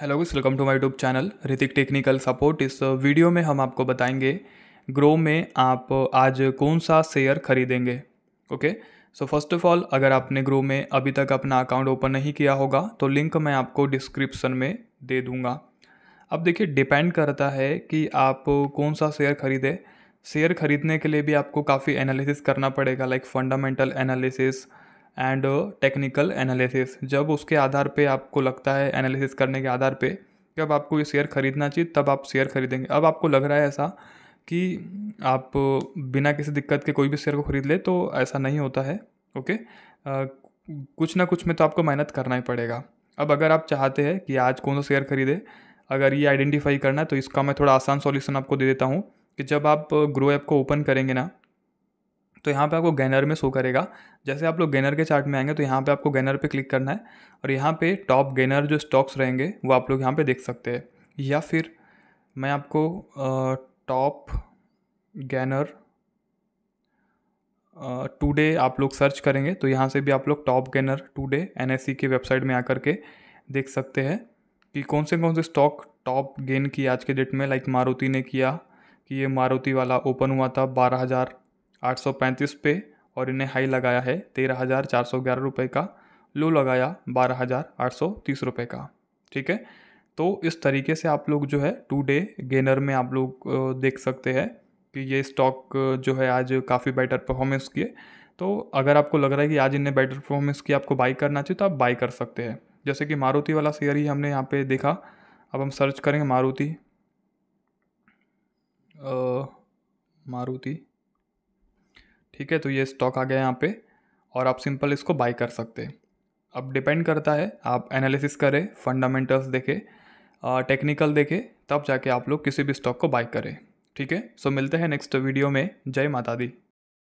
hello guys welcome to my YouTube channel Hritik technical support इस video uh, में हम आपको बताएंगे ग्रो में आप uh, आज कौन सा शेयर खरीदेंगे okay so first of all अगर आपने ग्रो में अभी तक अपना अकाउंट ओपन नहीं किया होगा तो लिंक मैं आपको डिस्क्रिप्सन में दे दूँगा अब देखिए डिपेंड करता है कि आप कौन सा शेयर खरीदें शेयर खरीदने के लिए भी आपको काफ़ी एनालिसिस करना पड़ेगा like fundamental analysis and technical analysis जब उसके आधार पे आपको लगता है एनालिसिस करने के आधार पे कि अब आपको ये शेयर ख़रीदना चाहिए तब आप शेयर खरीदेंगे अब आपको लग रहा है ऐसा कि आप बिना किसी दिक्कत के कोई भी शेयर को ख़रीद ले तो ऐसा नहीं होता है ओके आ, कुछ ना कुछ में तो आपको मेहनत करना ही पड़ेगा अब अगर आप चाहते हैं कि आज कौन सा शेयर खरीदे अगर ये आइडेंटिफाई करना है तो इसका मैं थोड़ा आसान सॉल्यूशन आपको दे देता हूँ कि जब आप ग्रो ऐप को ओपन करेंगे ना तो यहाँ पे आपको गैनर में शो करेगा जैसे आप लोग गैनर के चार्ट में आएंगे तो यहाँ पे आपको गैनर पे क्लिक करना है और यहाँ पे टॉप गैनर जो स्टॉक्स रहेंगे वो आप लोग यहाँ पे देख सकते हैं या फिर मैं आपको टॉप गैनर टूडे आप लोग सर्च करेंगे तो यहाँ से भी आप लोग टॉप गैनर डे एन की वेबसाइट में आकर के देख सकते हैं कि कौन से कौन से स्टॉक टॉप गेन किया आज के डेट में लाइक मारुति ने किया कि ये मारुति वाला ओपन हुआ था बारह हज़ार 835 पे और इन्हें हाई लगाया है तेरह हज़ार चार सौ ग्यारह रुपये का लो लगाया बारह हज़ार आठ सौ तीस रुपये का ठीक है तो इस तरीके से आप लोग जो है टू डे गेनर में आप लोग देख सकते हैं कि ये स्टॉक जो है आज काफ़ी बेटर परफॉर्मेंस किए तो अगर आपको लग रहा है कि आज इन्हें बेटर परफॉर्मेंस की आपको बाई करना चाहिए तो आप बाई कर सकते हैं जैसे कि मारुति वाला शेयर ही हमने यहाँ पे देखा अब हम सर्च करेंगे मारुति मारुति ठीक है तो ये स्टॉक आ गया यहाँ पे और आप सिंपल इसको बाई कर सकते हैं अब डिपेंड करता है आप एनालिसिस करें फंडामेंटल्स देखें टेक्निकल देखें तब जाके आप लोग किसी भी स्टॉक को बाई करें ठीक है सो मिलते हैं नेक्स्ट वीडियो में जय माता दी